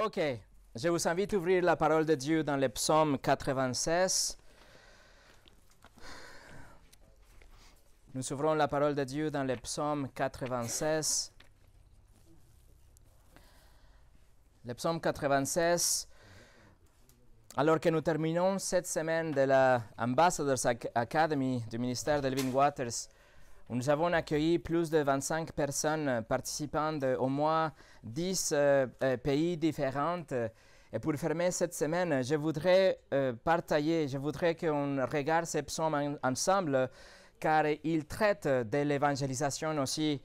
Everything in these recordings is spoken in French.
Ok, je vous invite à ouvrir la parole de Dieu dans le psaume 96. Nous ouvrons la parole de Dieu dans le psaume 96. Le psaume 96, alors que nous terminons cette semaine de la Ambassador's Academy du ministère de Living Waters, nous avons accueilli plus de 25 personnes participant de au moins 10 euh, euh, pays différents. Et pour fermer cette semaine, je voudrais euh, partager, je voudrais qu'on regarde ces psaumes ensemble, car ils traitent de l'évangélisation aussi.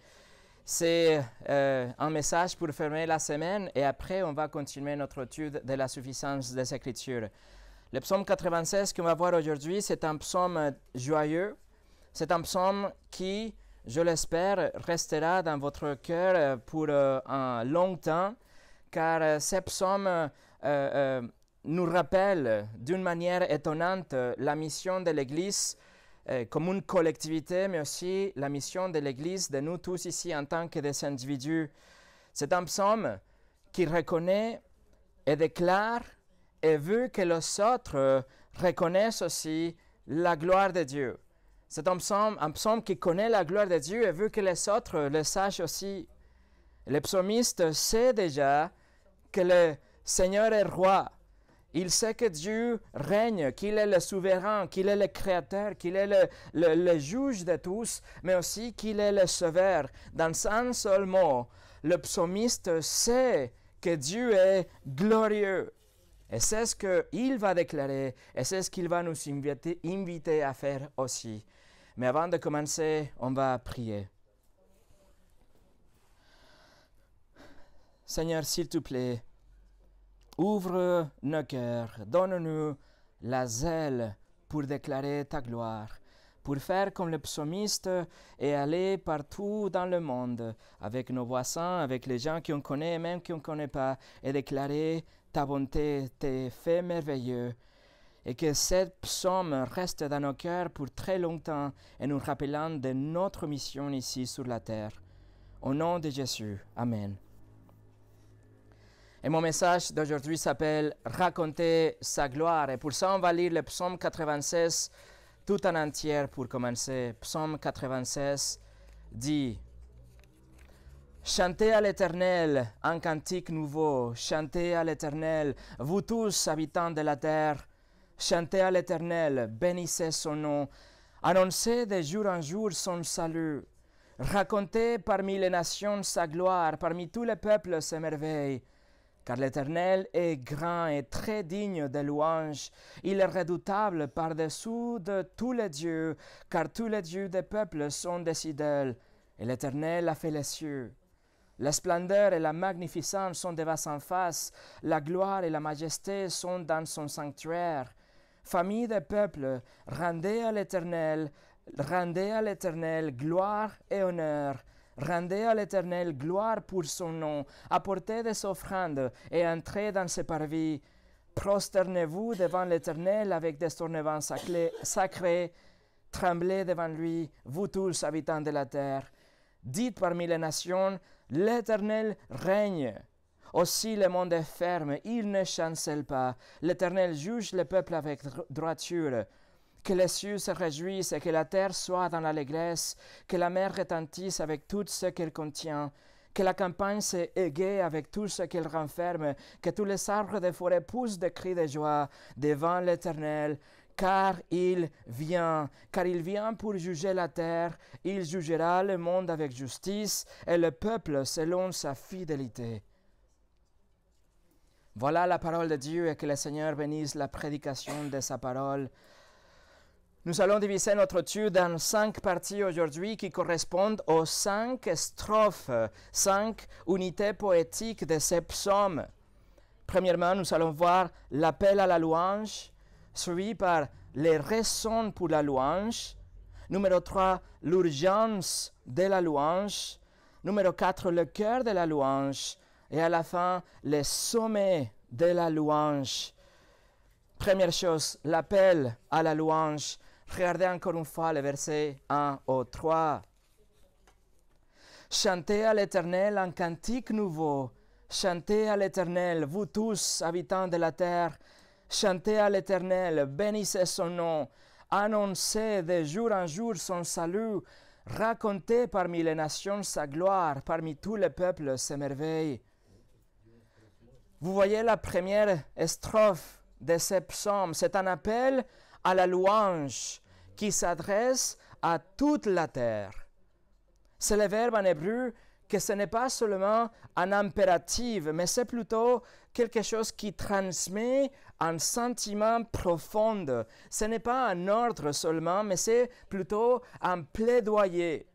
C'est un message pour fermer la semaine et après, on va continuer notre étude de la suffisance des Écritures. Le psaume 96 qu'on va voir aujourd'hui, c'est un psaume joyeux c'est un psaume qui, je l'espère, restera dans votre cœur euh, pour euh, un long temps, car euh, ce psaume nous rappelle d'une manière étonnante la mission de l'Église comme une collectivité, mais aussi la mission de l'Église, de nous tous ici en tant que des individus. C'est un psaume qui reconnaît et déclare et veut que les autres reconnaissent aussi la gloire de Dieu. C'est un psaume, qui connaît la gloire de Dieu et veut que les autres le sachent aussi. Le psaumiste sait déjà que le Seigneur est roi. Il sait que Dieu règne, qu'il est le souverain, qu'il est le créateur, qu'il est le, juge de tous, mais aussi qu'il est le sauveur. Dans un seul mot, le psaumiste sait que Dieu est glorieux. Et c'est ce qu'il va déclarer et c'est ce qu'il va nous inviter à faire aussi. Mais avant de commencer, on va prier. Seigneur, s'il te plaît, ouvre nos cœurs, donne-nous la zèle pour déclarer ta gloire, pour faire comme le psaumiste et aller partout dans le monde, avec nos voisins, avec les gens qu'on connaît, et même qu'on ne connaît pas, et déclarer ta bonté, tes faits merveilleux et que cette psaume reste dans nos cœurs pour très longtemps et nous rappelant de notre mission ici sur la terre. Au nom de Jésus, Amen. Et mon message d'aujourd'hui s'appelle Raconter sa gloire. Et pour ça, on va lire le psaume 96 tout en entier pour commencer. Psaume 96 dit Chantez à l'Éternel un cantique nouveau, chantez à l'Éternel, vous tous habitants de la terre, Chantez à l'Éternel, bénissez son nom, annoncez de jour en jour son salut, racontez parmi les nations sa gloire, parmi tous les peuples ses merveilles. Car l'Éternel est grand et très digne de louanges. Il est redoutable par-dessous de tous les dieux, car tous les dieux des peuples sont des idoles. Et l'Éternel a fait les cieux. La splendeur et la magnificence sont devant sa face, la gloire et la majesté sont dans son sanctuaire. Famille des peuples, rendez à l'Éternel, rendez à l'Éternel gloire et honneur. Rendez à l'Éternel gloire pour son nom, apportez des offrandes et entrez dans ses parvis. Prosternez-vous devant l'Éternel avec des tournements sacrés, tremblez devant lui, vous tous habitants de la terre. Dites parmi les nations, l'Éternel règne. Aussi le monde est ferme, il ne chancelle pas. L'Éternel juge le peuple avec droiture. Que les cieux se réjouissent et que la terre soit dans l'allégresse, que la mer retentisse avec tout ce qu'elle contient, que la campagne se avec tout ce qu'elle renferme, que tous les arbres des forêts poussent des cris de joie devant l'Éternel, car il vient, car il vient pour juger la terre, il jugera le monde avec justice et le peuple selon sa fidélité. Voilà la parole de Dieu et que le Seigneur bénisse la prédication de sa parole. Nous allons diviser notre étude en cinq parties aujourd'hui qui correspondent aux cinq strophes, cinq unités poétiques de ces psaumes. Premièrement, nous allons voir l'appel à la louange, suivi par les raisons pour la louange. Numéro 3, l'urgence de la louange. Numéro 4, le cœur de la louange. Et à la fin, le sommet de la louange. Première chose, l'appel à la louange. Regardez encore une fois les versets 1 au 3. Chantez à l'Éternel un cantique nouveau. Chantez à l'Éternel, vous tous, habitants de la terre. Chantez à l'Éternel, bénissez son nom. Annoncez de jour en jour son salut. Racontez parmi les nations sa gloire, parmi tous les peuples ses merveilles. Vous voyez la première strophe de ce psaume, c'est un appel à la louange qui s'adresse à toute la terre. C'est le verbe en hébreu que ce n'est pas seulement un impératif, mais c'est plutôt quelque chose qui transmet un sentiment profond. Ce n'est pas un ordre seulement, mais c'est plutôt un plaidoyer.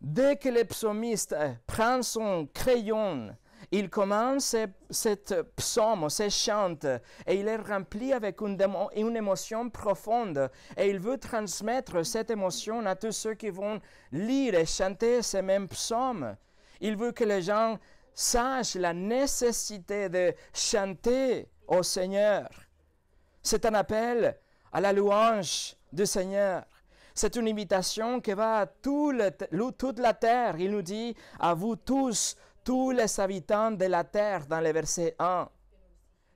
Dès que le psaumiste prend son crayon il commence cette psaume, ce chante, et il est rempli avec une, émotion profonde, et il veut transmettre cette émotion à tous ceux qui vont lire et chanter ces mêmes psaumes. Il veut que les gens sachent la nécessité de chanter au Seigneur. C'est un appel à la louange du Seigneur. C'est une invitation qui va à tout toute la terre. Il nous dit, à vous tous, tous les habitants de la terre dans le verset 1.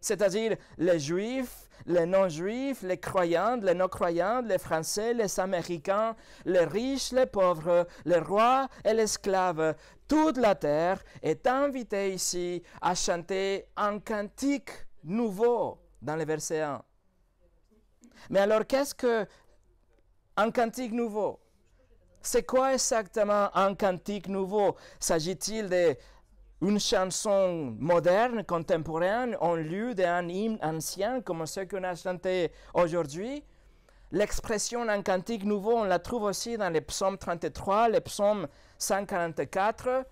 C'est-à-dire les juifs, les non-juifs, les croyants, les non-croyants, les français, les américains, les riches, les pauvres, les rois et les esclaves. Toute la terre est invitée ici à chanter un cantique nouveau dans le verset 1. Mais alors qu'est-ce que un cantique nouveau c'est quoi exactement un cantique nouveau S'agit-il de une chanson moderne, contemporaine, en lieu d'un hymne ancien comme ce qu'on a chanté aujourd'hui. L'expression d'un cantique nouveau, on la trouve aussi dans les psaumes 33, les psaumes 144.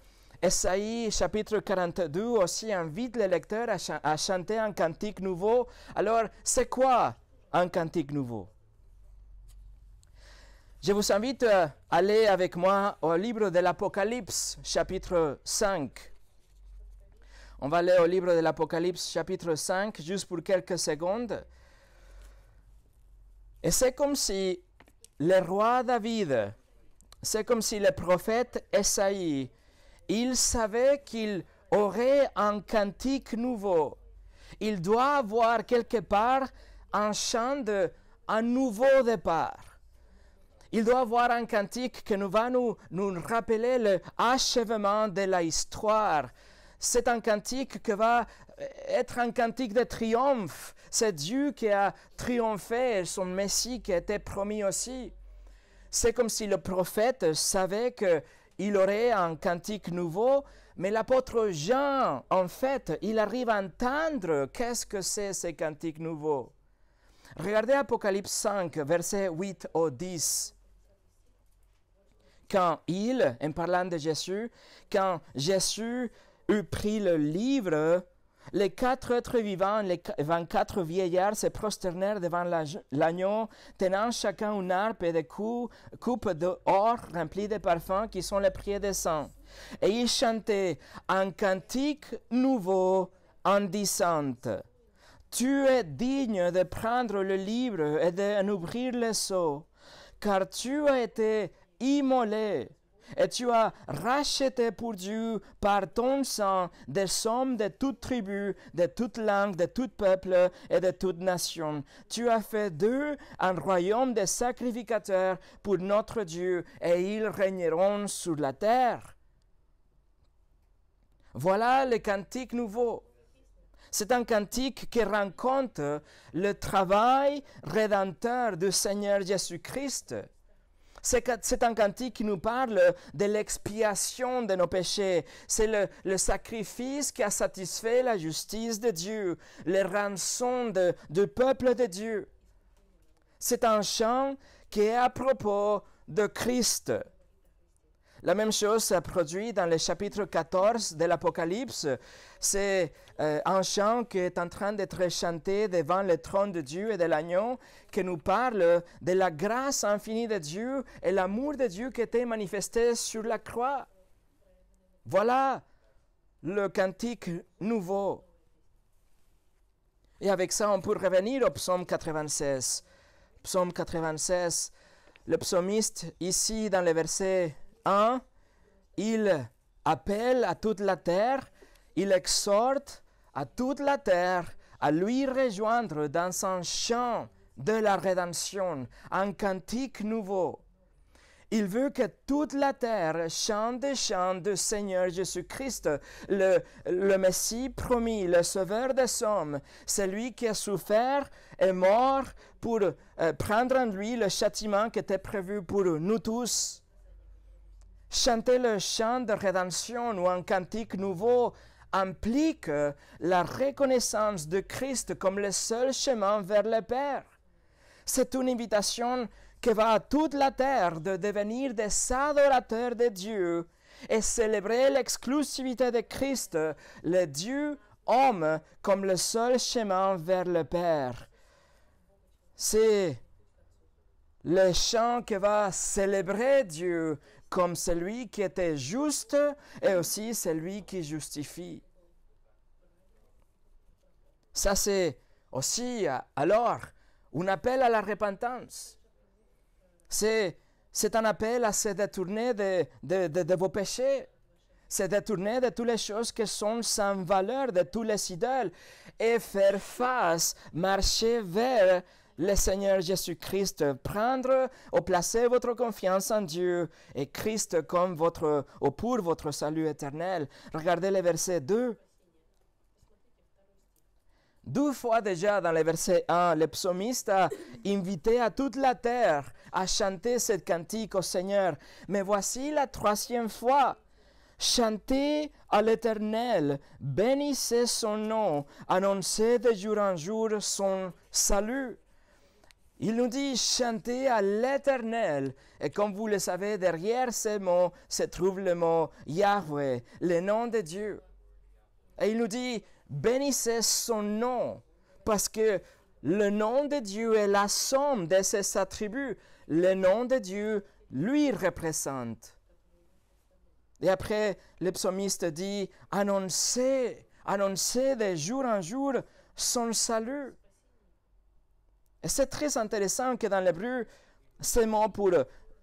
Esaïe chapitre 42 aussi invite les lecteurs à chanter un cantique nouveau. Alors, c'est quoi un cantique nouveau Je vous invite euh, à aller avec moi au livre de l'Apocalypse, chapitre 5. On va aller au livre de l'Apocalypse chapitre 5 juste pour quelques secondes. Et c'est comme si le roi David, c'est comme si le prophète Esaïe, il savait qu'il aurait un cantique nouveau. Il doit avoir quelque part un chant de un nouveau départ. Il doit avoir un cantique qui nous va nous, nous rappeler l'achèvement de la l'histoire c'est un cantique qui va euh, être un cantique de triomphe. C'est Dieu qui a triomphé, son Messie qui était promis aussi. C'est comme si le prophète savait qu'il aurait un cantique nouveau, mais l'apôtre Jean, en fait, il arrive à entendre qu'est-ce que c'est ce cantique nouveau. Regardez Apocalypse 5, verset 8 au 10 quand il, en parlant de Jésus, quand Jésus eut pris le livre, les quatre êtres vivants, les vingt-quatre vieillards se prosternèrent devant l'agneau, tenant chacun une harpe et des coups, coupes d'or remplies de parfums qui sont les prières des saints. Et ils chantaient un cantique nouveau en disant Tu es digne de prendre le livre et d'en ouvrir les seaux, car tu as été immolé et tu as racheté pour Dieu par ton sang des sommes de toute tribu, de toute langue, de tout peuple et de toute nation. Tu as fait d'eux un royaume de sacrificateurs pour notre Dieu et ils régneront sur la terre. Voilà le cantique nouveau. C'est un cantique qui rencontre le travail rédempteur du Seigneur Jésus-Christ. C'est un cantique qui nous parle de l'expiation de nos péchés. C'est le, sacrifice qui a satisfait la justice de Dieu, les rançons du peuple de Dieu. C'est un chant qui est à propos de Christ. La même chose s'est produit dans le chapitre 14 de l'Apocalypse. C'est euh, un chant qui est en train d'être chanté devant le trône de Dieu et de l'agneau, qui nous parle de la grâce infinie de Dieu et l'amour de Dieu qui était manifesté sur la croix. Voilà le cantique nouveau. Et avec ça, on peut revenir au psaume 96. Psaume 96, le psalmiste, ici dans les versets 1, il appelle à toute la terre, il exhorte à toute la terre à lui rejoindre dans son chant de la rédemption, un cantique nouveau. Il veut que toute la terre chante des chants du Seigneur Jésus-Christ, le, Messie promis, le Sauveur des hommes, celui qui a souffert et mort pour euh, prendre en lui le châtiment qui était prévu pour nous tous. Chanter le chant de rédemption ou un cantique nouveau implique euh, la reconnaissance de Christ comme le seul chemin vers le Père. C'est une invitation qui va à toute la terre de devenir des adorateurs de Dieu et célébrer l'exclusivité de Christ, le Dieu homme, comme le seul chemin vers le Père. C'est le chant qui va célébrer Dieu comme celui qui était juste et aussi celui qui justifie. Ça, c'est aussi euh, alors un appel à la repentance. C'est, c'est un appel à se détourner de, de vos péchés, se détourner de toutes les choses qui sont sans valeur, de toutes les idoles, et faire face, marcher vers le Seigneur Jésus-Christ, prendre ou placer votre confiance en Dieu et Christ comme votre ou pour votre salut éternel. Regardez les versets 2. Deux fois déjà dans les versets 1, le psalmiste a invité à toute la terre à chanter cette cantique au Seigneur. Mais voici la troisième fois. Chantez à l'Éternel, bénissez son nom, annoncez de jour en jour son salut. Il nous dit chanter à l'Éternel. Et comme vous le savez, derrière ces mots se trouve le mot Yahweh, le nom de Dieu. Et il nous dit bénissez son nom, parce que le nom de Dieu est la somme de ses attributs. Le nom de Dieu lui représente. Et après, le psalmiste dit annoncez, annoncez de jour en jour son salut. Et c'est très intéressant que dans l'hébreu, ce mot pour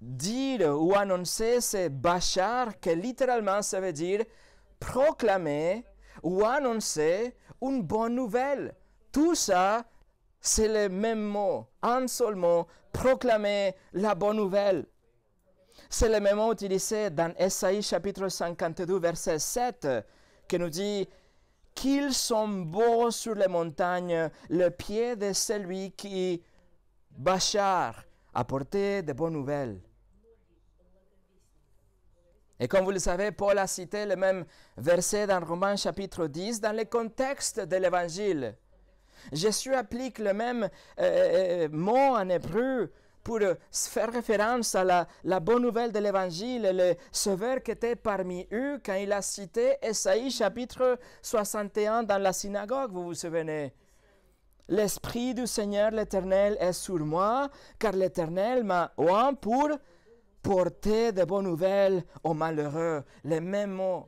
dire ou annoncer, c'est bachar, que littéralement ça veut dire proclamer ou annoncer une bonne nouvelle. Tout ça, c'est le même mot, un seul mot, proclamer la bonne nouvelle. C'est le même mot utilisé dans Esaïe chapitre 52, verset 7, qui nous dit qu'ils sont beaux sur les montagnes, le pied de celui qui, Bachar, apportait de bonnes nouvelles. Et comme vous le savez, Paul a cité le même verset dans Romains chapitre 10 dans le contexte de l'évangile. Jésus applique le même euh, euh, euh, mot en hébreu pour euh, faire référence à la, bonne nouvelle de l'Évangile, le Sauveur qui était parmi eux quand il a cité Esaïe chapitre 61 dans la synagogue, vous vous souvenez L'Esprit du Seigneur l'Éternel est sur moi, car l'Éternel m'a oint pour porter de bonnes nouvelles aux malheureux. Les mêmes mots.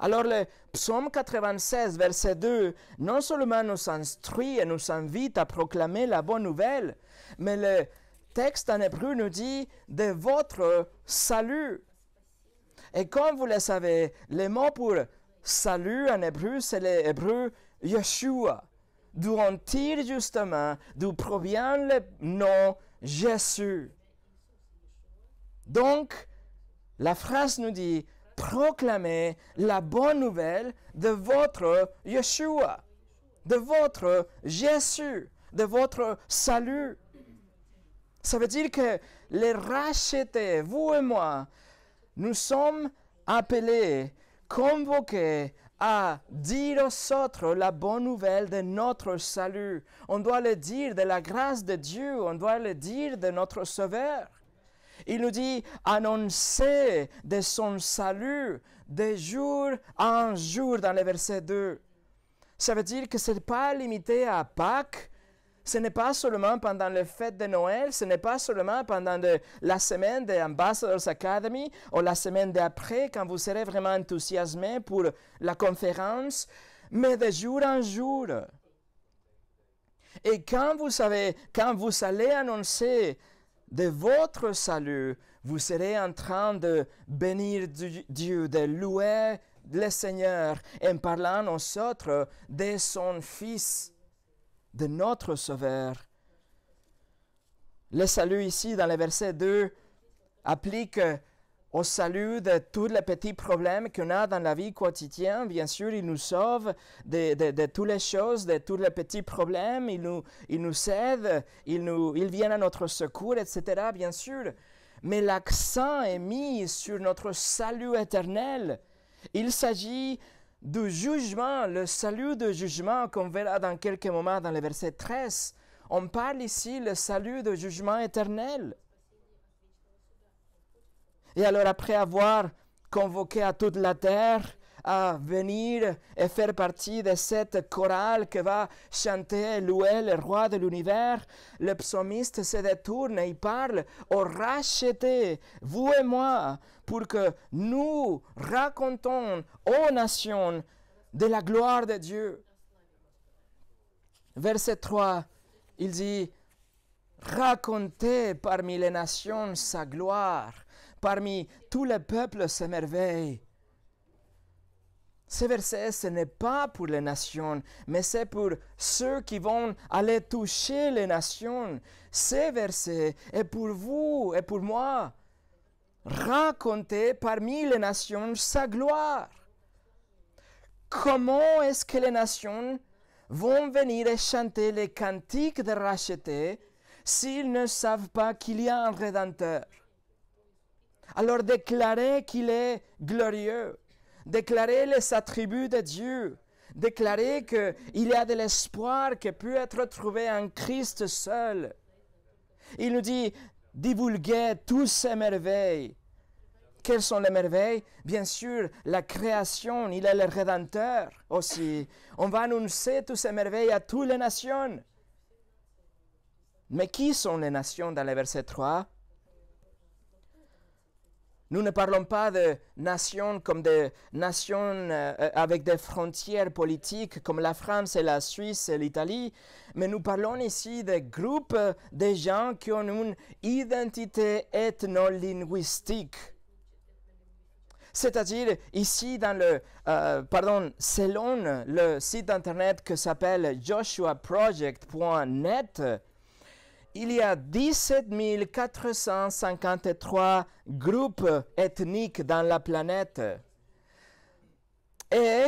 Alors le psaume 96, verset 2, non seulement nous instruit et nous invite à proclamer la bonne nouvelle, mais le texte en hébreu nous dit de votre salut. Et comme vous le savez, les mots pour salut en hébreu, c'est l'hébreu Yeshua, d'où on tire justement, d'où provient le nom Jésus. Donc, la phrase nous dit, proclamez la bonne nouvelle de votre Yeshua, de votre Jésus, de votre salut. Ça veut dire que les rachetés, vous et moi, nous sommes appelés, convoqués à dire aux autres la bonne nouvelle de notre salut. On doit le dire de la grâce de Dieu, on doit le dire de notre Sauveur. Il nous dit annoncer de son salut de jour en jour dans le verset 2. Ça veut dire que ce n'est pas limité à Pâques ce n'est pas seulement pendant les fêtes de Noël, ce n'est pas seulement pendant la semaine de Ambassadors Academy ou la semaine d'après quand vous serez vraiment enthousiasmé pour la conférence, mais de jour en jour. Et quand vous, savez, quand vous allez annoncer de votre salut, vous serez en train de bénir Dieu, de louer le Seigneur en parlant aux autres de son Fils de notre Sauveur. Le salut ici, dans le verset 2, applique au salut de tous les petits problèmes qu'on a dans la vie quotidienne. Bien sûr, il nous sauve de, toutes les choses, de tous les petits problèmes. Il nous, il nous aide, il, nous, il vient à notre secours, etc. Bien sûr. Mais l'accent est mis sur notre salut éternel. Il s'agit du jugement, le salut du jugement qu'on verra dans quelques moments dans le verset 13. On parle ici le salut du jugement éternel. Et alors après avoir convoqué à toute la terre à venir et faire partie de cette chorale que va chanter, louer le roi de l'univers, le psalmiste se détourne et il parle au racheté, vous et moi, pour que nous racontons aux nations de la gloire de Dieu. Verset 3, il dit, racontez parmi les nations sa gloire, parmi tous les peuples s'émerveillent ce verset, ce n'est pas pour les nations, mais c'est pour ceux qui vont aller toucher les nations. Ce verset est pour vous et pour moi. Racontez parmi les nations sa gloire. Comment est-ce que les nations vont venir et chanter les cantiques de Racheté s'ils ne savent pas qu'il y a un Rédempteur Alors déclarez qu'il est glorieux déclarer les attributs de Dieu, déclarer qu'il y a de l'espoir qui peut être trouvé en Christ seul. Il nous dit, divulguer toutes ces merveilles. Quelles sont les merveilles Bien sûr, la création, il est le Rédempteur aussi. On va annoncer toutes ces merveilles à toutes les nations. Mais qui sont les nations dans le verset 3 nous ne parlons pas de nations comme des nations euh, avec des frontières politiques comme la France et la Suisse et l'Italie, mais nous parlons ici de groupes de gens qui ont une identité ethno-linguistique. C'est-à-dire ici dans le, euh, pardon, selon le site internet que s'appelle joshuaproject.net, il y a 17 453 groupes ethniques dans la planète. Et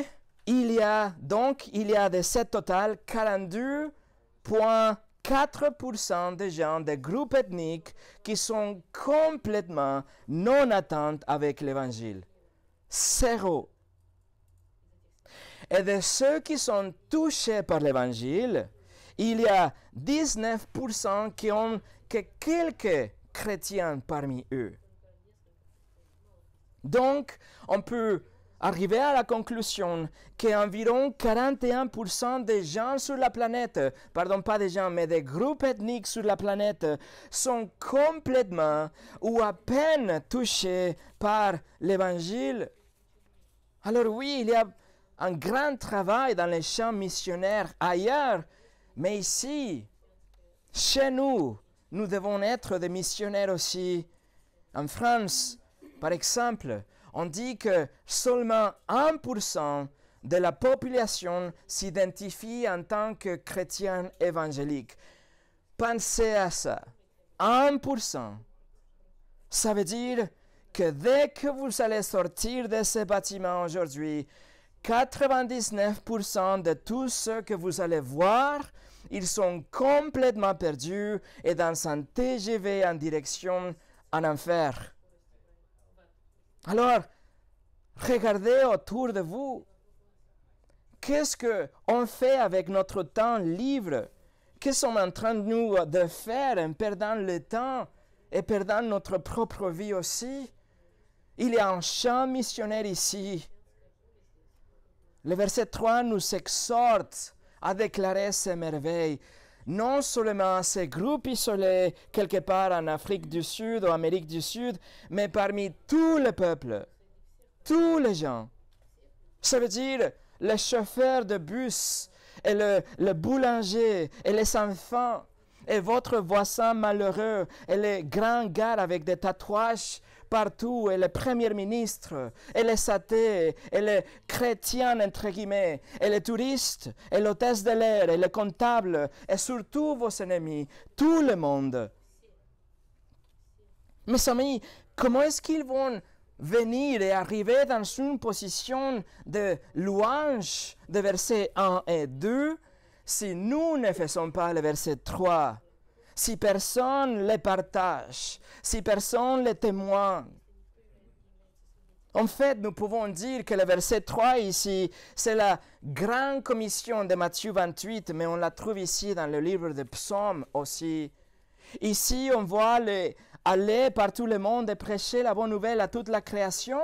il y a donc, il y a de ce total 42,4% des gens des groupes ethniques qui sont complètement non attentes avec l'évangile. Zéro. Et de ceux qui sont touchés par l'évangile, il y a 19% qui ont que quelques chrétiens parmi eux. Donc, on peut arriver à la conclusion qu'environ 41% des gens sur la planète, pardon pas des gens, mais des groupes ethniques sur la planète sont complètement ou à peine touchés par l'évangile. Alors oui, il y a un grand travail dans les champs missionnaires ailleurs mais ici, chez nous, nous devons être des missionnaires aussi. En France, par exemple, on dit que seulement 1% de la population s'identifie en tant que chrétien évangélique. Pensez à ça. 1%. Ça veut dire que dès que vous allez sortir de ce bâtiment aujourd'hui, 99% de tout ce que vous allez voir, ils sont complètement perdus et dans un TGV en direction en enfer. Alors, regardez autour de vous. Qu'est-ce que on fait avec notre temps libre Qu'est-ce qu'on est en train de nous de faire en perdant le temps et perdant notre propre vie aussi Il y a un champ missionnaire ici. Le verset 3 nous exhorte a déclaré ses merveilles. Non seulement ces groupes isolés quelque part en Afrique du Sud ou Amérique du Sud, mais parmi tous les peuples, tous les gens. Ça veut dire les chauffeurs de bus et le, le boulanger et les enfants et votre voisin malheureux et les grands gars avec des tatouages partout, et les premiers ministres, et les athées, et les chrétiens, entre guillemets, et les touristes, et l'hôtesse de l'air, et les comptables, et surtout vos ennemis, tout le monde. Mes amis, comment est-ce qu'ils vont venir et arriver dans une position de louange de versets 1 et 2 si nous ne faisons pas le verset 3 si personne les partage, si personne les témoigne. En fait, nous pouvons dire que le verset 3 ici, c'est la grande commission de Matthieu 28, mais on la trouve ici dans le livre de Psaumes aussi. Ici, on voit aller par tout le monde et prêcher la bonne nouvelle à toute la création.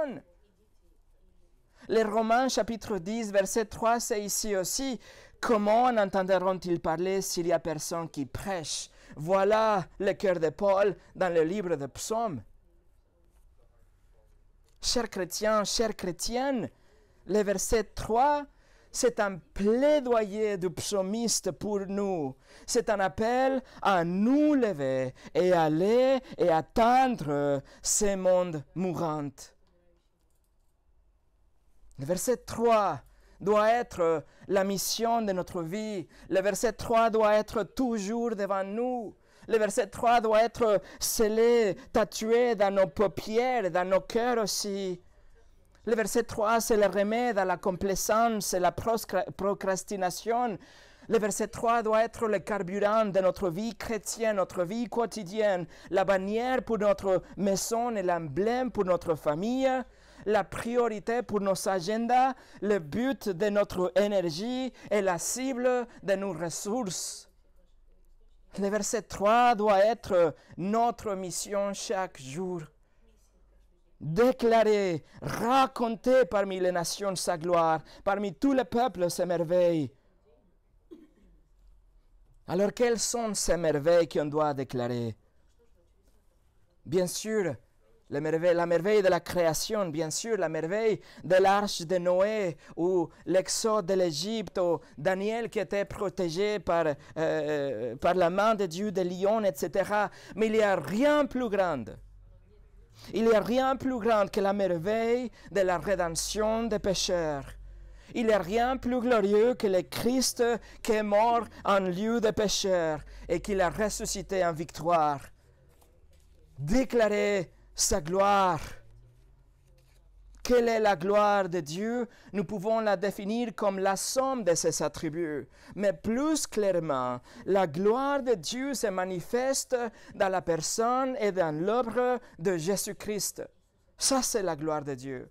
Les Romains chapitre 10, verset 3, c'est ici aussi. Comment entendront-ils parler s'il n'y a personne qui prêche voilà le cœur de Paul dans le livre de Psaume. Chers chrétiens, chères chrétiennes, le verset 3, c'est un plaidoyer du psaumiste pour nous. C'est un appel à nous lever et aller et atteindre ces mondes mourantes. Le verset 3 doit être euh, la mission de notre vie. Le verset 3 doit être toujours devant nous. Le verset 3 doit être euh, scellé, tatoué dans nos paupières, dans nos cœurs aussi. Le verset 3, c'est le remède à la complaisance et la procrastination. Le verset 3 doit être le carburant de notre vie chrétienne, notre vie quotidienne, la bannière pour notre maison et l'emblème pour notre famille la priorité pour nos agendas, le but de notre énergie et la cible de nos ressources. Le verset 3 doit être notre mission chaque jour. Déclarer, raconter parmi les nations sa gloire, parmi tous les peuples ses merveilles. Alors quelles sont ces merveilles qu'on doit déclarer Bien sûr, la merveille, de la création, bien sûr, la merveille de l'arche de Noé ou l'exode de l'Égypte ou Daniel qui était protégé par, euh, par la main de Dieu, de lion, etc. Mais il n'y a rien plus grand. Il n'y a rien plus grand que la merveille de la rédemption des pécheurs. Il n'y a rien plus glorieux que le Christ qui est mort en lieu des pécheurs et qui a ressuscité en victoire. Déclaré sa gloire. Quelle est la gloire de Dieu Nous pouvons la définir comme la somme de ses attributs. Mais plus clairement, la gloire de Dieu se manifeste dans la personne et dans l'œuvre de Jésus-Christ. Ça, c'est la gloire de Dieu.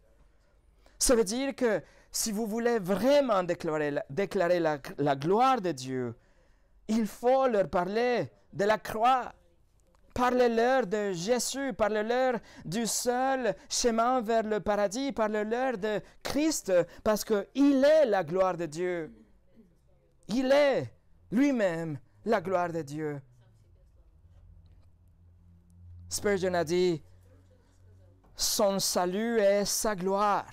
Ça veut dire que si vous voulez vraiment déclarer, la gloire de Dieu, il faut leur parler de la croix Parle-leur de Jésus, parle-leur du seul chemin vers le paradis, parle-leur de Christ, parce qu'il est la gloire de Dieu. Il est lui-même la gloire de Dieu. Spurgeon a dit, son salut est sa gloire.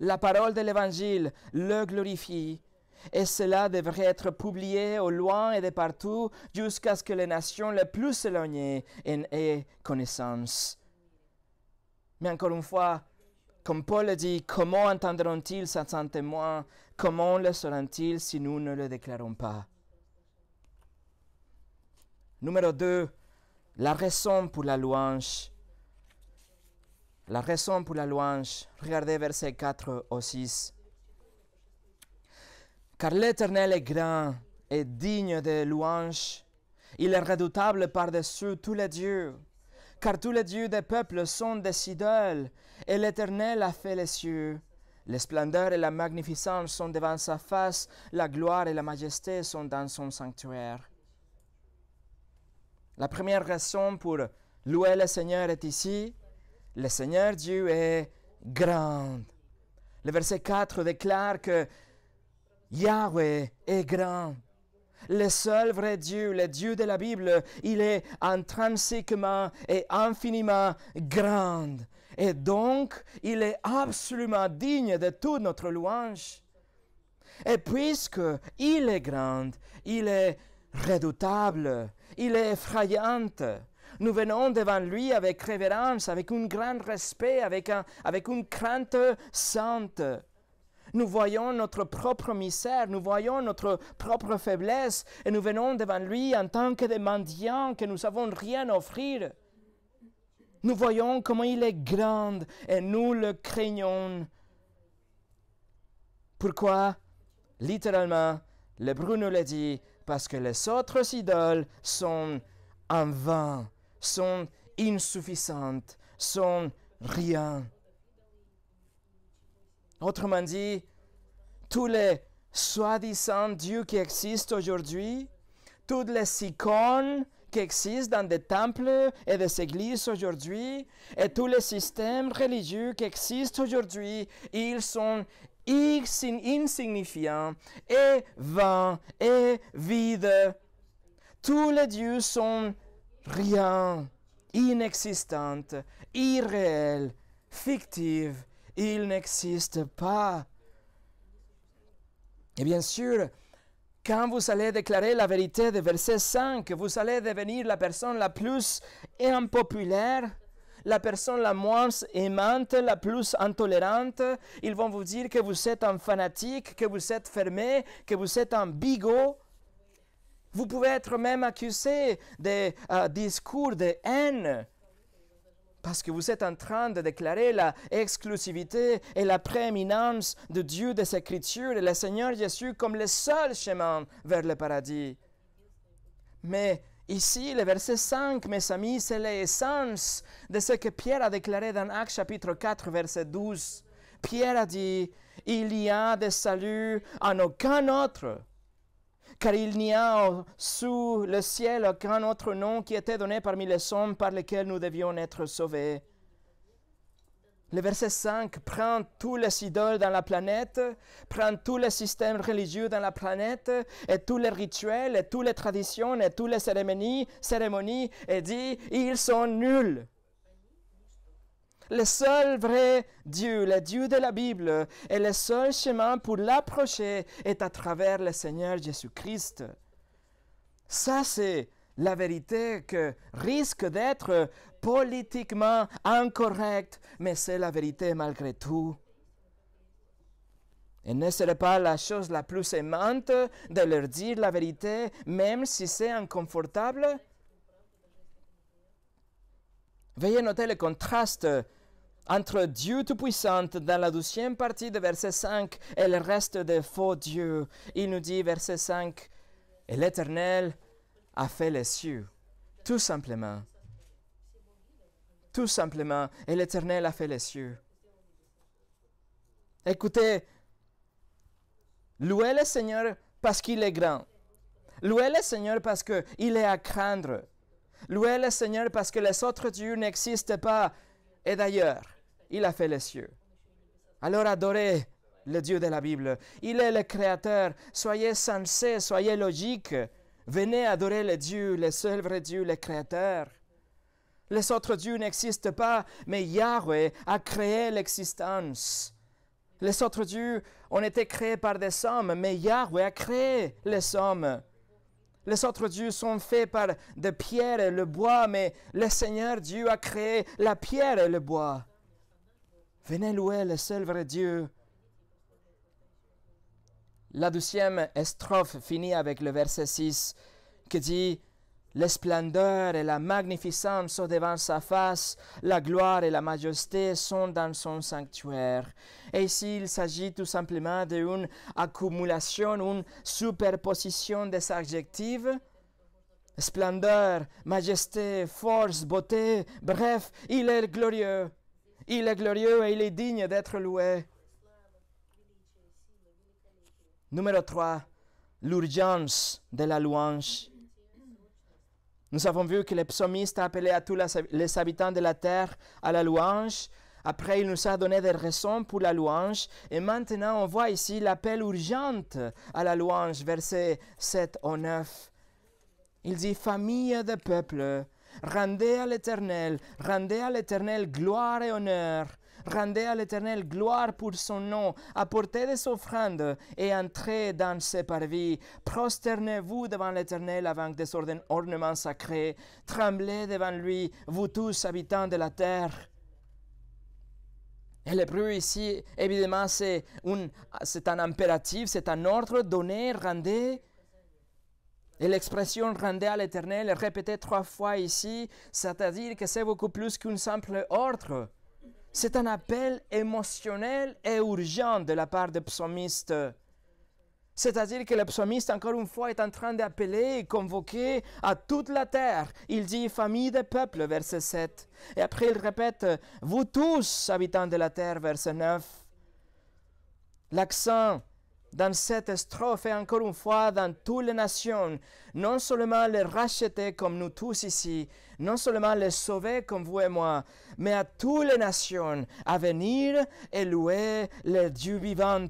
La parole de l'Évangile le glorifie et cela devrait être publié au loin et de partout jusqu'à ce que les nations les plus éloignées en aient connaissance. Mais encore une fois, comme Paul le dit, comment entendront-ils sans témoin Comment le sauront-ils si nous ne le déclarons pas Numéro 2. La raison pour la louange. La raison pour la louange. Regardez versets 4 au 6. Car l'Éternel est grand et digne de louange. Il est redoutable par-dessus tous les dieux. Car tous les dieux des peuples sont des idoles, et l'Éternel a fait les cieux. Les splendeurs et la magnificence sont devant sa face, la gloire et la majesté sont dans son sanctuaire. La première raison pour louer le Seigneur est ici. Le Seigneur Dieu est grand. Le verset 4 déclare que Yahweh est grand. Le seul vrai Dieu, le Dieu de la Bible, il est intrinsèquement et infiniment grand. Et donc, il est absolument digne de toute notre louange. Et puisque il est grand, il est redoutable, il est effrayant. Nous venons devant lui avec révérence, avec un grand respect, avec, avec une crainte sainte. Nous voyons notre propre misère, nous voyons notre propre faiblesse et nous venons devant lui en tant que des mendiants que nous savons rien offrir. Nous voyons comment il est grand et nous le craignons. Pourquoi Littéralement, le Bruno le dit, parce que les autres idoles sont en vain, sont insuffisantes, sont rien. Autrement dit, tous les soi-disant dieux qui existent aujourd'hui, toutes les icônes qui existent dans des temples et des églises aujourd'hui, et tous les systèmes religieux qui existent aujourd'hui, ils sont insignifiants et vains et vides. Tous les dieux sont rien, inexistants, irréels, fictifs il n'existe pas. Et bien sûr, quand vous allez déclarer la vérité de verset 5, vous allez devenir la personne la plus impopulaire, la personne la moins aimante, la plus intolérante. Ils vont vous dire que vous êtes un fanatique, que vous êtes fermé, que vous êtes un bigot. Vous pouvez être même accusé de euh, discours de haine. Parce que vous êtes en train de déclarer la exclusivité et la prééminence de Dieu des Écritures et le Seigneur Jésus comme le seul chemin vers le paradis. Mais ici, le verset 5, mes amis, c'est l'essence de ce que Pierre a déclaré dans Actes chapitre 4, verset 12. Pierre a dit, il y a des saluts en aucun autre car il n'y a sous le ciel aucun autre nom qui était donné parmi les hommes par lesquels nous devions être sauvés. Le verset 5 prend tous les idoles dans la planète, prend tous les systèmes religieux dans la planète, et tous les rituels, et toutes les traditions, et toutes les cérémonies, cérémonies et dit, ils sont nuls le seul vrai Dieu, le Dieu de la Bible, et le seul chemin pour l'approcher est à travers le Seigneur Jésus-Christ. Ça, c'est la vérité que risque d'être politiquement incorrecte, mais c'est la vérité malgré tout. Et ne serait pas la chose la plus aimante de leur dire la vérité, même si c'est inconfortable? Veuillez noter le contraste entre Dieu Tout-Puissant dans la douzième partie de verset 5 et le reste des faux dieux. Il nous dit, verset 5, Et l'Éternel a fait les cieux, tout simplement. Tout simplement, et l'Éternel a fait les cieux. Écoutez, louez le Seigneur parce qu'il est grand. Louez le Seigneur parce qu'il est à craindre. Louez le Seigneur parce que les autres dieux n'existent pas. Et d'ailleurs, il a fait les cieux. Alors adorez le Dieu de la Bible. Il est le Créateur. Soyez sensés, soyez logiques. Venez adorer le Dieu, le seul vrai Dieu, le Créateur. Les autres dieux n'existent pas, mais Yahweh a créé l'existence. Les autres dieux ont été créés par des hommes, mais Yahweh a créé les hommes. Les autres dieux sont faits par des pierre et le bois, mais le Seigneur Dieu a créé la pierre et le bois. Venez louer le seul vrai Dieu. La douzième estrophe finit avec le verset 6 qui dit La et la magnificence sont devant sa face, la gloire et la majesté sont dans son sanctuaire. Et ici, il s'agit tout simplement d'une accumulation, une superposition des adjectifs splendeur, majesté, force, beauté, bref, il est glorieux. Il est glorieux et il est digne d'être loué. Numéro 3, l'urgence de la louange. Nous avons vu que le psalmiste a appelé à tous les habitants de la terre à la louange. Après, il nous a donné des raisons pour la louange. Et maintenant, on voit ici l'appel urgente à la louange, versets 7 au 9. Il dit, famille de peuples, Rendez à l'Éternel, rendez à l'Éternel gloire et honneur. Rendez à l'Éternel gloire pour son nom, apportez des offrandes et entrez dans ses parvis. Prosternez-vous devant l'Éternel avant des ornements sacrés. Tremblez devant lui, vous tous habitants de la terre. Et le bruit ici, évidemment, c'est un, impératif, c'est un ordre donné, rendez et l'expression rendez à l'Éternel est répétée trois fois ici, c'est-à-dire que c'est beaucoup plus qu'une simple ordre. C'est un appel émotionnel et urgent de la part des psalmistes. C'est-à-dire que le psalmiste, encore une fois, est en train d'appeler et convoquer à toute la terre. Il dit famille des peuples, verset 7. Et après, il répète vous tous, habitants de la terre, verset 9. L'accent dans cette strophe et encore une fois dans toutes les nations, non seulement les racheter comme nous tous ici, non seulement les sauver comme vous et moi, mais à toutes les nations à venir et louer le Dieu vivant.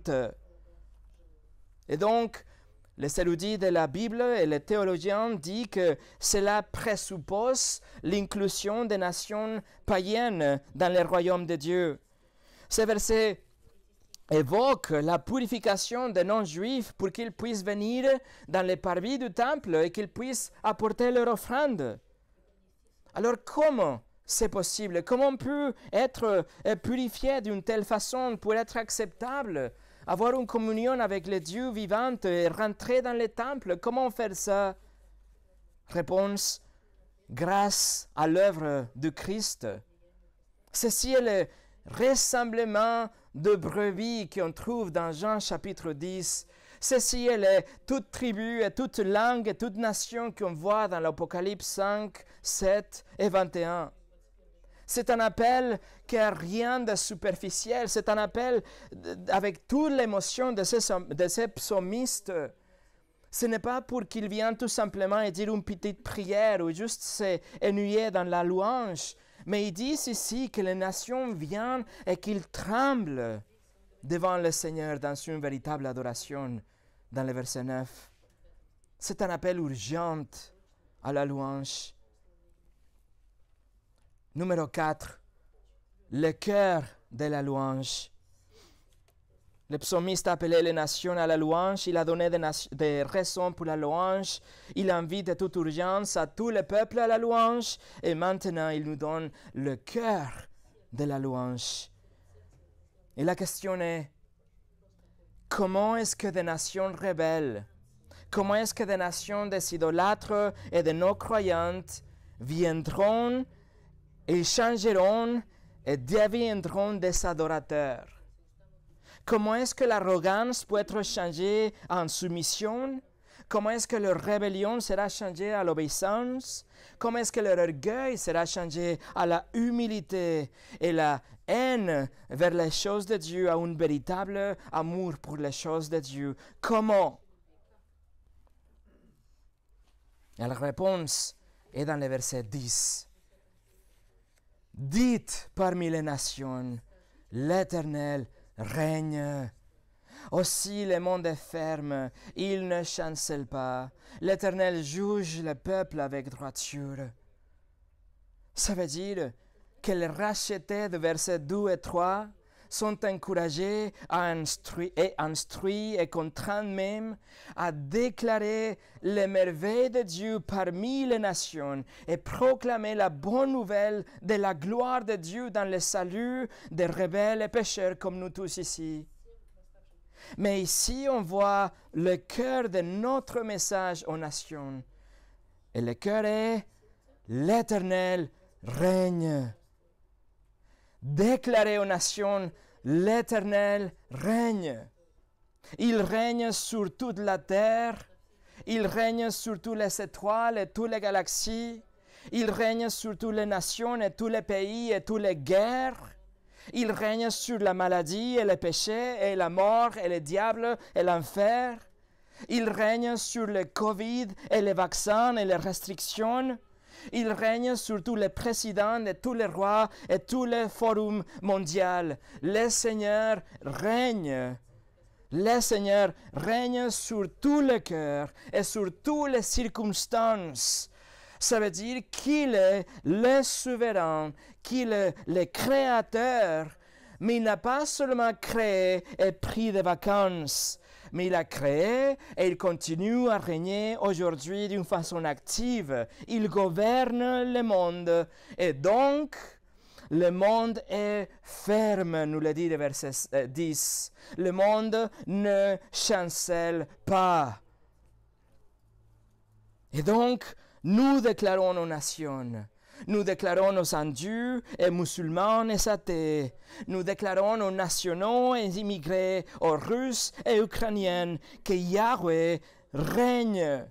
Et donc, les éludits de la Bible et les théologiens disent que cela présuppose l'inclusion des nations païennes dans le royaume de Dieu. Ce verset évoque la purification des non-juifs pour qu'ils puissent venir dans les parvis du temple et qu'ils puissent apporter leur offrande. Alors comment c'est possible Comment peut être euh, purifié d'une telle façon pour être acceptable Avoir une communion avec les dieux vivants et rentrer dans les temples Comment faire ça Réponse, grâce à l'œuvre de Christ. Ceci est le ressemblement de brebis qu'on trouve dans Jean chapitre 10. Ceci est toute tribu et toute langue et toute nation qu'on voit dans l'Apocalypse 5, 7 et 21. C'est un appel qui n'a rien de superficiel. C'est un appel avec toute l'émotion de ces, de ces Ce n'est pas pour qu'ils viennent tout simplement et dire une petite prière ou juste s'ennuyer dans la louange. Mais ils disent ici que les nations viennent et qu'ils tremblent devant le Seigneur dans une véritable adoration, dans le verset 9. C'est un appel urgent à la louange. Numéro 4. Le cœur de la louange. Le psalmiste appelait les nations à la louange, il a donné des, raisons pour la louange, il invite de toute urgence à tous les peuples à la louange, et maintenant il nous donne le cœur de la louange. Et la question est, comment est-ce que des nations rebelles, comment est-ce que des nations des idolâtres et des non-croyantes viendront et changeront et deviendront des adorateurs Comment est-ce que l'arrogance peut être changée en soumission? Comment est-ce que la rébellion sera changée à l'obéissance? Comment est-ce que leur orgueil sera changé à la humilité et la haine vers les choses de Dieu, à un véritable amour pour les choses de Dieu? Comment? la réponse est dans le verset 10. Dites parmi les nations, l'Éternel règne. Aussi le monde est ferme, il ne chancelle pas. L'Éternel juge le peuple avec droiture. Ça veut dire que les rachetés de versets 2 et 3 sont encouragés à et instruits et contraints même à déclarer les merveilles de Dieu parmi les nations et proclamer la bonne nouvelle de la gloire de Dieu dans le salut des rebelles et pécheurs comme nous tous ici. Mais ici, on voit le cœur de notre message aux nations. Et le cœur est l'Éternel règne. « Déclaré aux nations, l'Éternel règne. Il règne sur toute la terre. Il règne sur toutes les étoiles et toutes les galaxies. Il règne sur toutes les nations et tous les pays et toutes les guerres. Il règne sur la maladie et le péché et la mort et le diable et l'enfer. Il règne sur le Covid et les vaccins et les restrictions. Il règne sur tous les présidents et tous les rois et tous les forums mondiaux. Le Seigneur règne. Le Seigneur règne sur tout le cœur et sur toutes les circonstances. Ça veut dire qu'il est le souverain, qu'il est le créateur, mais il n'a pas seulement créé et pris des vacances mais il a créé et il continue à régner aujourd'hui d'une façon active. Il gouverne le monde. Et donc, le monde est ferme, nous le dit le verset 10. Euh, le monde ne chancelle pas. Et donc, nous déclarons nos nations, nous déclarons nos hindous et musulmans et athées. Nous déclarons nos nationaux et immigrés, aux russes et ukrainiens que Yahweh règne,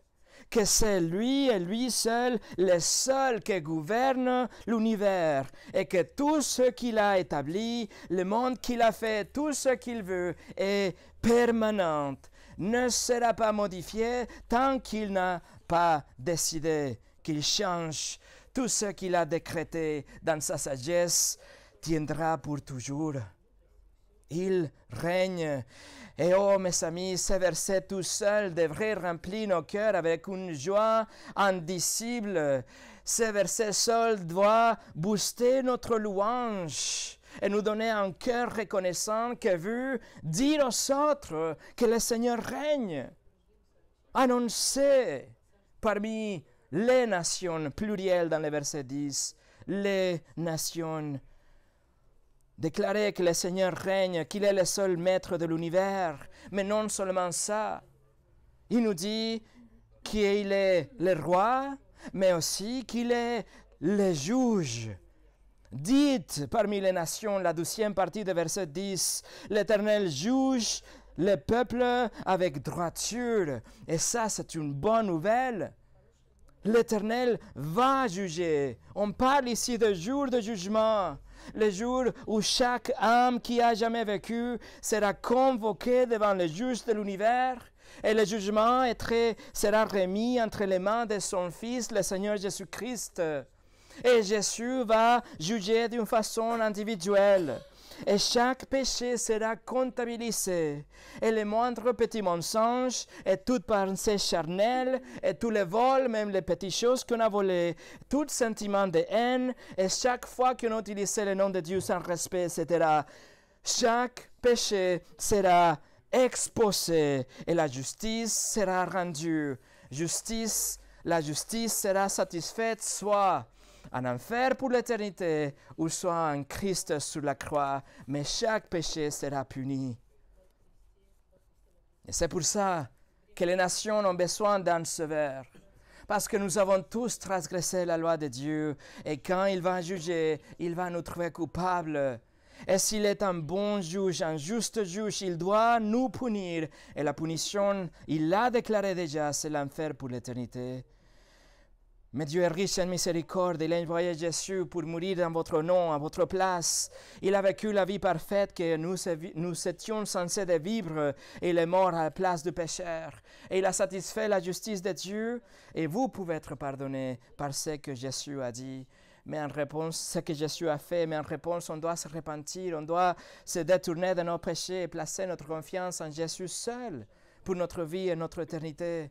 que c'est lui et lui seul, le seul qui gouverne l'univers, et que tout ce qu'il a établi, le monde qu'il a fait, tout ce qu'il veut, est permanent, ne sera pas modifié tant qu'il n'a pas décidé qu'il change tout ce qu'il a décrété dans sa sagesse tiendra pour toujours. Il règne. Et oh mes amis, ce verset tout seul devrait remplir nos cœurs avec une joie indicible. Ce verset seul doit booster notre louange et nous donner un cœur reconnaissant que veut dire aux autres que le Seigneur règne. Annoncer parmi les nations, pluriel dans le verset 10, les nations. Déclarer que le Seigneur règne, qu'il est le seul maître de l'univers, mais non seulement ça. Il nous dit qu'il est le roi, mais aussi qu'il est le juge. Dites parmi les nations, la douzième partie de verset 10, l'Éternel juge les peuples avec droiture. Et ça, c'est une bonne nouvelle. L'Éternel va juger. On parle ici de jour de jugement, le jour où chaque âme qui a jamais vécu sera convoquée devant le juge de l'univers et le jugement sera remis entre les mains de son Fils, le Seigneur Jésus-Christ. Et Jésus va juger d'une façon individuelle et chaque péché sera comptabilisé, et les moindres petits mensonges, et toute pensée charnelle, et tous les vols, même les petites choses qu'on a volées, tout sentiment de haine, et chaque fois qu'on utilisait le nom de Dieu sans respect, etc., chaque péché sera exposé, et la justice sera rendue. Justice, la justice sera satisfaite, soit « Un enfer pour l'éternité ou soit un Christ sur la croix, mais chaque péché sera puni. Et c'est pour ça que les nations ont besoin d'un sauveur. Parce que nous avons tous transgressé la loi de Dieu. Et quand il va juger, il va nous trouver coupables. Et s'il est un bon juge, un juste juge, il doit nous punir. Et la punition, il l'a déclaré déjà, c'est l'enfer pour l'éternité. Mais Dieu est riche en miséricorde, il a envoyé Jésus pour mourir dans votre nom, à votre place. Il a vécu la vie parfaite que nous, nous étions censés vivre et il est mort à la place du pécheur. Et il a satisfait la justice de Dieu et vous pouvez être pardonné par ce que Jésus a dit. Mais en réponse, ce que Jésus a fait, mais en réponse, on doit se repentir, on doit se détourner de nos péchés et placer notre confiance en Jésus seul pour notre vie et notre éternité.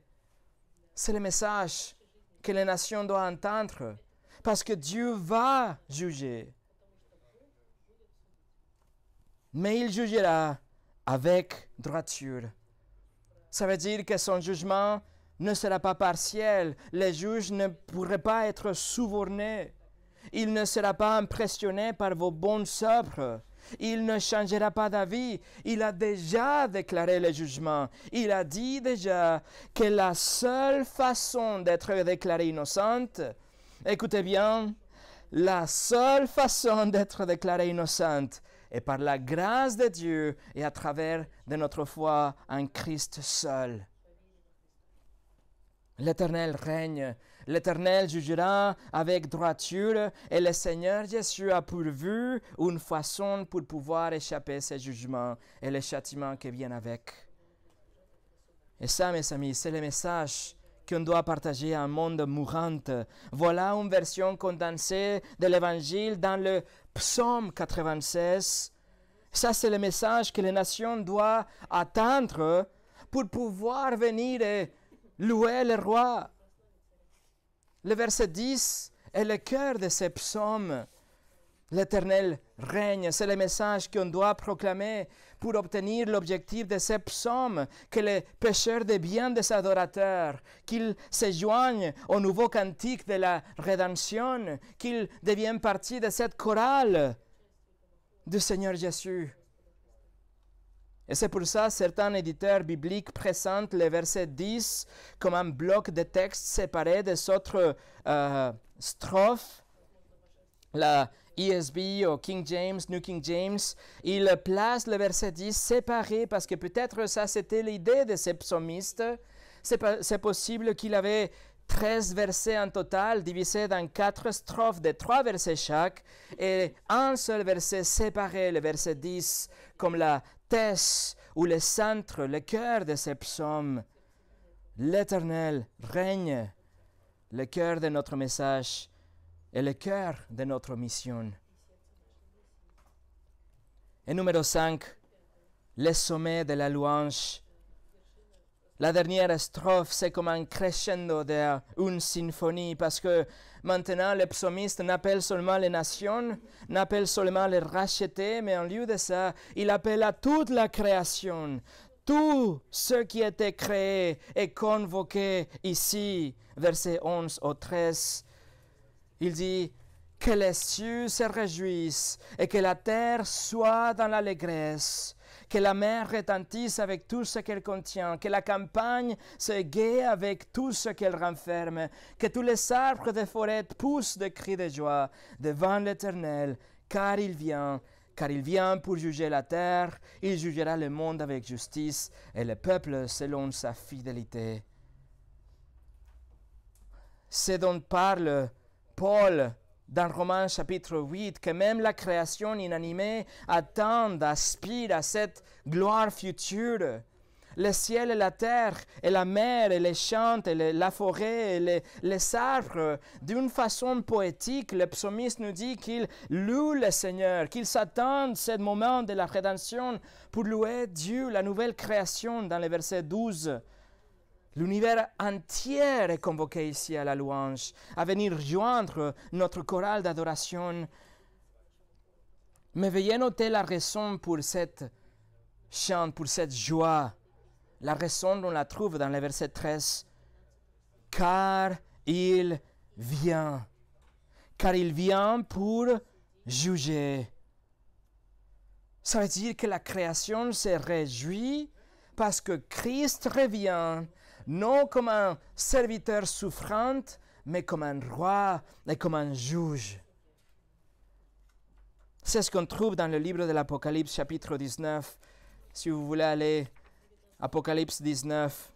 C'est le message que les nations doivent entendre, parce que Dieu va juger. Mais il jugera avec droiture. Ça veut dire que son jugement ne sera pas partiel. Les juges ne pourraient pas être souvernés, Il ne sera pas impressionné par vos bonnes œuvres. Il ne changera pas d'avis. Il a déjà déclaré le jugement. Il a dit déjà que la seule façon d'être déclaré innocente, écoutez bien, la seule façon d'être déclarée innocente est par la grâce de Dieu et à travers de notre foi en Christ seul. L'Éternel règne L'Éternel jugera avec droiture et le Seigneur Jésus a pourvu une façon pour pouvoir échapper à ces jugements et les châtiments qui viennent avec. Et ça, mes amis, c'est le message qu'on doit partager à un monde mourant. Voilà une version condensée de l'Évangile dans le psaume 96. Ça, c'est le message que les nations doivent attendre pour pouvoir venir louer le roi. Le verset 10 est le cœur de ces psaumes. L'Éternel règne, c'est le message qu'on doit proclamer pour obtenir l'objectif de ces psaumes, que les pécheurs deviennent des adorateurs, qu'ils se joignent au nouveau cantique de la rédemption, qu'ils deviennent partie de cette chorale du Seigneur Jésus. Et c'est pour ça que certains éditeurs bibliques présentent le verset 10 comme un bloc de texte séparé des autres euh, strophes. La ESB ou King James, New King James, il place le verset 10 séparé parce que peut-être ça c'était l'idée de ces psalmistes. C'est possible qu'il avait 13 versets en total, divisés dans 4 strophes de 3 versets chaque, et un seul verset séparé, le verset 10, comme la thèse ou le centre, le cœur de ce psaumes L'Éternel règne, le cœur de notre message et le cœur de notre mission. Et numéro 5, le sommet de la louange la dernière strophe, c'est comme un crescendo d'une symphonie, parce que maintenant, le psalmiste n'appelle seulement les nations, n'appelle seulement les rachetés, mais en lieu de ça, il appelle à toute la création. Tout ce qui était créé et convoqué ici, versets 11 au 13. Il dit, que les cieux se réjouissent et que la terre soit dans l'allégresse que la mer retentisse avec tout ce qu'elle contient, que la campagne se gaie avec tout ce qu'elle renferme, que tous les arbres des forêts poussent des cris de joie devant l'Éternel, car il vient, car il vient pour juger la terre, il jugera le monde avec justice et le peuple selon sa fidélité. C'est dont parle Paul dans Romains chapitre 8, que même la création inanimée attend, aspire à cette gloire future. Le ciel et la terre et la mer et les champs et la forêt et les, arbres, d'une façon poétique, le psalmiste nous dit qu'il loue le Seigneur, qu'il s'attend ce moment de la rédemption pour louer Dieu, la nouvelle création dans les versets 12 L'univers entier est convoqué ici à la louange, à venir joindre notre chorale d'adoration. Mais veuillez noter la raison pour cette chante, pour cette joie. La raison, on la trouve dans le verset 13. Car il vient. Car il vient pour juger. Ça veut dire que la création se réjouit parce que Christ revient non comme un serviteur souffrant, mais comme un roi et comme un juge. C'est ce qu'on trouve dans le livre de l'Apocalypse chapitre 19. Si vous voulez aller, Apocalypse 19.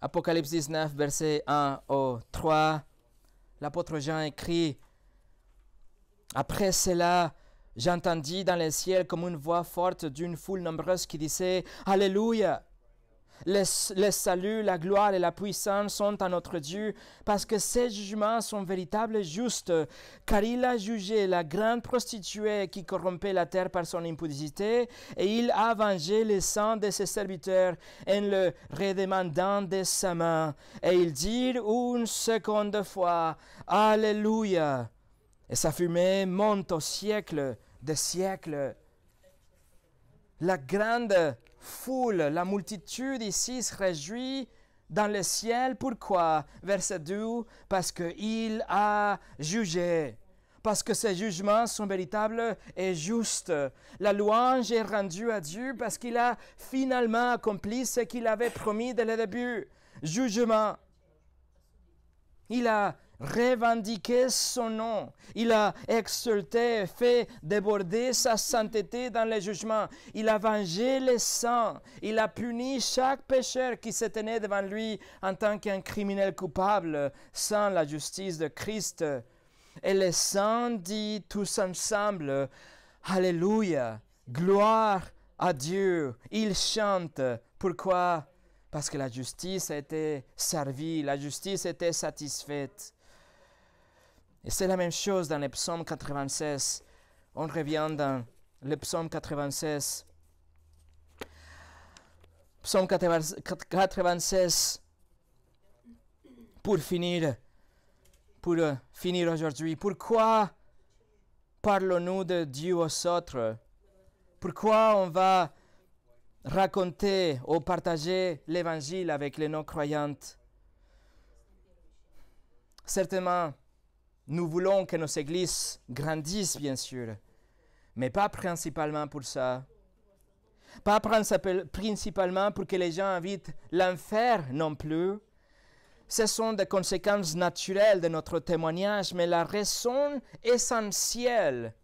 Apocalypse 19, verset 1 au 3. L'apôtre Jean écrit, Après cela, J'entendis dans les ciel comme une voix forte d'une foule nombreuse qui disait Alléluia. Les saluts, la gloire et la puissance sont à notre Dieu, parce que ses jugements sont véritables et justes, car il a jugé la grande prostituée qui corrompait la terre par son impudicité, et il a vengé les sang de ses serviteurs en le redemandant de sa main. Et il dit une seconde fois, Alléluia. Et sa fumée monte au siècle des siècles. La grande foule, la multitude ici se réjouit dans le ciel. Pourquoi Verset 2, parce qu'il a jugé. Parce que ses jugements sont véritables et justes. La louange est rendue à Dieu parce qu'il a finalement accompli ce qu'il avait promis dès le début. Jugement. Il a revendiqué son nom. Il a exulté, fait déborder sa sainteté dans les jugements. Il a vengé les saints. Il a puni chaque pécheur qui se tenait devant lui en tant qu'un criminel coupable, sans la justice de Christ. Et les saints disent tous ensemble, Alléluia, gloire à Dieu. Ils chantent. Pourquoi Parce que la justice a été servie, la justice était satisfaite. Et c'est la même chose dans le psaume 96. On revient dans le psaume 96. Psaume 96 pour finir, pour euh, finir aujourd'hui. Pourquoi parlons-nous de Dieu aux autres Pourquoi on va raconter ou partager l'évangile avec les non-croyantes Certainement, nous voulons que nos églises grandissent, bien sûr, mais pas principalement pour ça. Pas principalement pour que les gens invitent l'enfer non plus. Ce sont des conséquences naturelles de notre témoignage, mais la raison essentielle,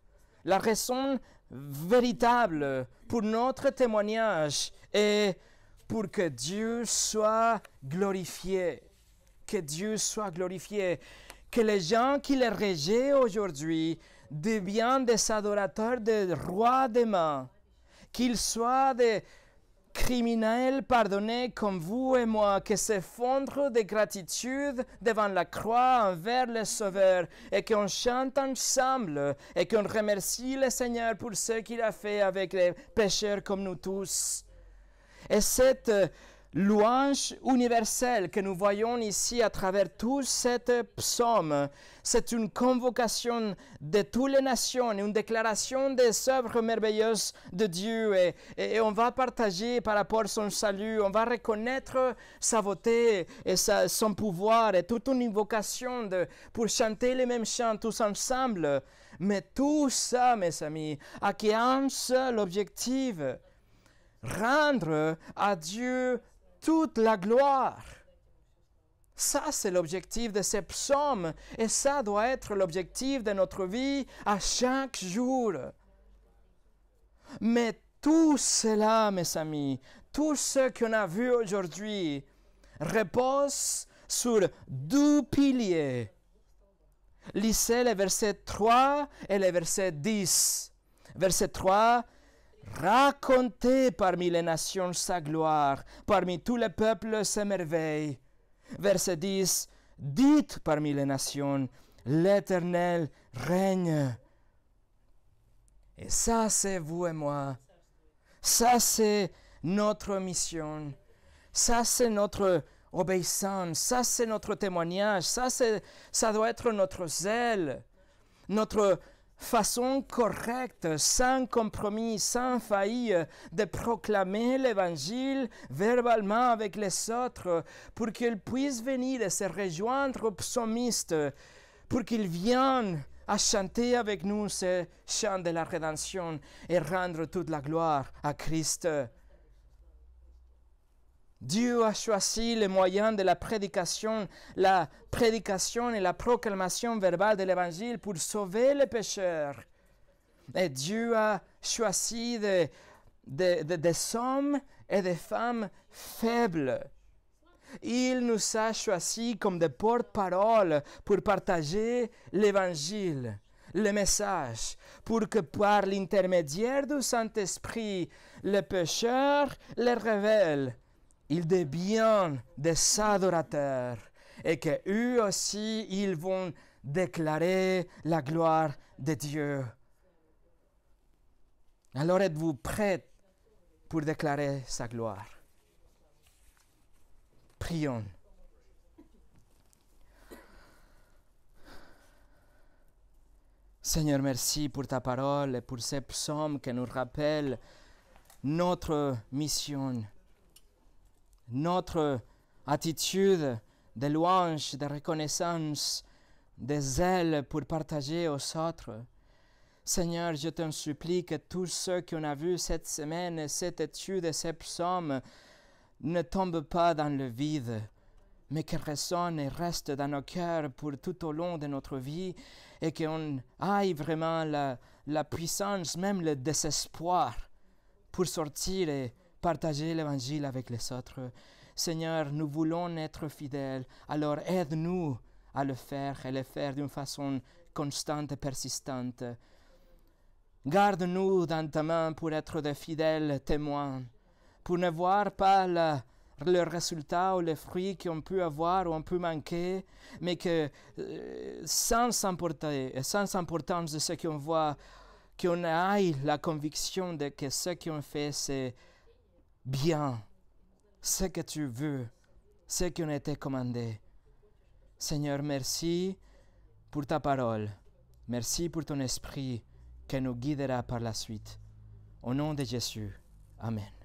la raison véritable pour notre témoignage est pour que Dieu soit glorifié. Que Dieu soit glorifié que les gens qui les régent aujourd'hui deviennent des adorateurs des rois demain, qu'ils soient des criminels pardonnés comme vous et moi, que s'effondrent de gratitude devant la croix envers le Sauveur, et qu'on chante ensemble, et qu'on remercie le Seigneur pour ce qu'il a fait avec les pécheurs comme nous tous. Et cette louange universelle que nous voyons ici à travers tout cette psaume. C'est une convocation de toutes les nations, une déclaration des œuvres merveilleuses de Dieu. Et, on va partager par rapport à son salut, on va reconnaître sa beauté et son pouvoir et toute une invocation de, pour chanter les mêmes chants tous ensemble. Mais tout ça, mes amis, a qu'un seul objectif rendre à Dieu toute la gloire. Ça, c'est l'objectif de ces psaumes et ça doit être l'objectif de notre vie à chaque jour. Mais tout cela, mes amis, tout ce qu'on a vu aujourd'hui repose sur deux piliers. Lisez les versets 3 et les versets 10. Verset 3, Racontez parmi les nations sa gloire, parmi tous les peuples ses merveilles. Verset 10. Dites parmi les nations, l'Éternel règne. Et ça, c'est vous et moi. Ça, c'est notre mission. Ça, c'est notre obéissance. Ça, c'est notre témoignage. Ça, c'est ça doit être notre zèle, notre, façon correcte, sans compromis, sans faillite, de proclamer l'Évangile verbalement avec les autres pour qu'ils puissent venir et se rejoindre aux psalmistes, pour qu'ils viennent à chanter avec nous ce chant de la rédemption et rendre toute la gloire à Christ. Dieu a choisi les moyens de la prédication, la prédication et la proclamation verbale de l'Évangile pour sauver les pécheurs. Et Dieu a choisi des, hommes et des femmes faibles. Il nous a choisis comme des porte parole pour partager l'Évangile le message pour que par l'intermédiaire du Saint-Esprit, les pécheurs les révèlent il devient des adorateurs et que eux aussi, ils vont déclarer la gloire de Dieu. Alors êtes-vous prêts pour déclarer sa gloire Prions. Seigneur, merci pour ta parole et pour ces psaumes qui nous rappellent notre mission notre attitude de louange, de reconnaissance, de zèle pour partager aux autres. Seigneur, je te supplie que tous ceux qu'on a vus cette semaine, cette étude et ces psaumes ne tombent pas dans le vide, mais qu'ils résonnent et restent dans nos cœurs pour tout au long de notre vie et qu'on aille vraiment la, la puissance, même le désespoir, pour sortir et partager l'évangile avec les autres. Seigneur, nous voulons être fidèles, alors aide-nous à le faire et le faire d'une façon constante et persistante. Garde-nous dans ta main pour être des fidèles témoins, pour ne voir pas le résultat ou les fruits qu'on peut avoir ou on peut manquer, mais que euh, sans s'importer, sans importance de ce qu'on voit, qu'on ait la conviction de que ce qu'on fait, c'est bien ce que tu veux, ce qui nous été commandé. Seigneur, merci pour ta parole. Merci pour ton esprit qui nous guidera par la suite. Au nom de Jésus. Amen.